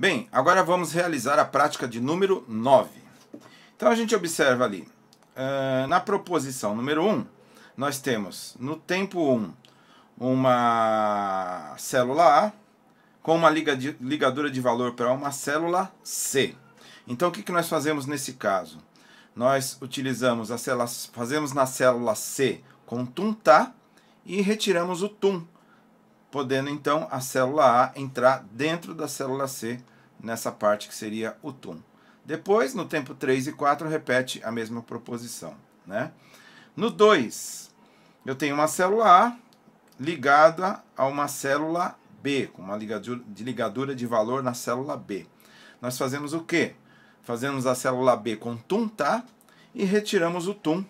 Bem, agora vamos realizar a prática de número 9. Então a gente observa ali, uh, na proposição número 1, nós temos no tempo 1 uma célula A com uma liga de, ligadura de valor para uma célula C. Então o que, que nós fazemos nesse caso? Nós utilizamos a célula, fazemos na célula C com tum-tá e retiramos o tum podendo então a célula A entrar dentro da célula C nessa parte que seria o TUM. Depois, no tempo 3 e 4, repete a mesma proposição. Né? No 2, eu tenho uma célula A ligada a uma célula B, com uma ligadura de, ligadura de valor na célula B. Nós fazemos o quê? Fazemos a célula B com TUM, tá? E retiramos o TUM,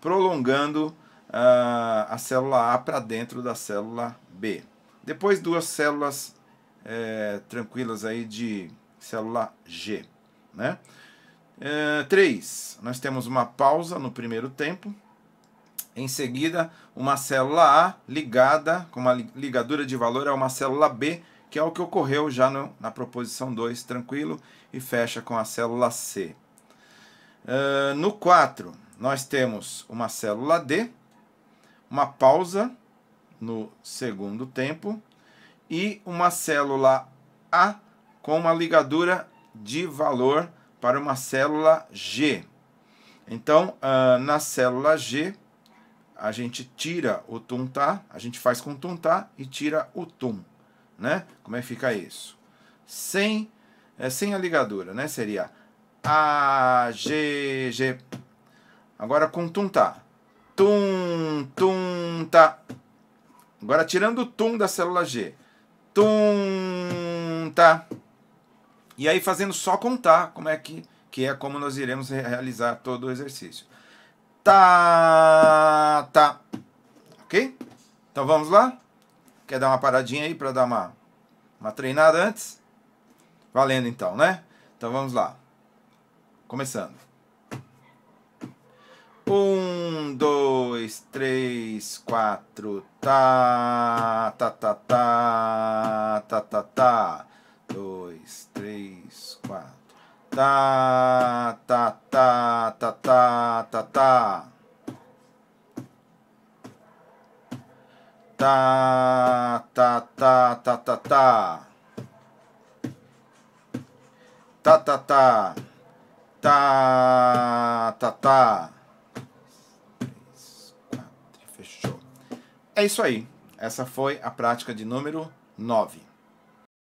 prolongando uh, a célula A para dentro da célula B. Depois duas células é, tranquilas aí de célula G, né? É, três, nós temos uma pausa no primeiro tempo. Em seguida, uma célula A ligada com uma ligadura de valor a uma célula B, que é o que ocorreu já no, na proposição 2, tranquilo, e fecha com a célula C. Uh, no 4, nós temos uma célula D, uma pausa no segundo tempo, e uma célula A com uma ligadura de valor para uma célula G. Então, ah, na célula G, a gente tira o tum tá? a gente faz com tum tá? e tira o tum, né? Como é que fica isso? Sem, é, sem a ligadura, né? Seria A, G, G. Agora com tum-tá. Tum, tá? tum tum tá Agora tirando o tum da célula G. Tum, tá. E aí fazendo só contar tá, como é que, que é como nós iremos realizar todo o exercício. Tá, tá. Ok? Então vamos lá? Quer dar uma paradinha aí para dar uma, uma treinada antes? Valendo então, né? Então vamos lá. Começando. dois, três, quatro, tá, tá, tá, tá, tá, tá, tá, dois, três, quatro, tá, tá, tá, tá, tá, tá, tá. tá, tá, tá, tá, tá, tá, tá, tá, tá, tá, tá, tá. É isso aí. Essa foi a prática de número 9.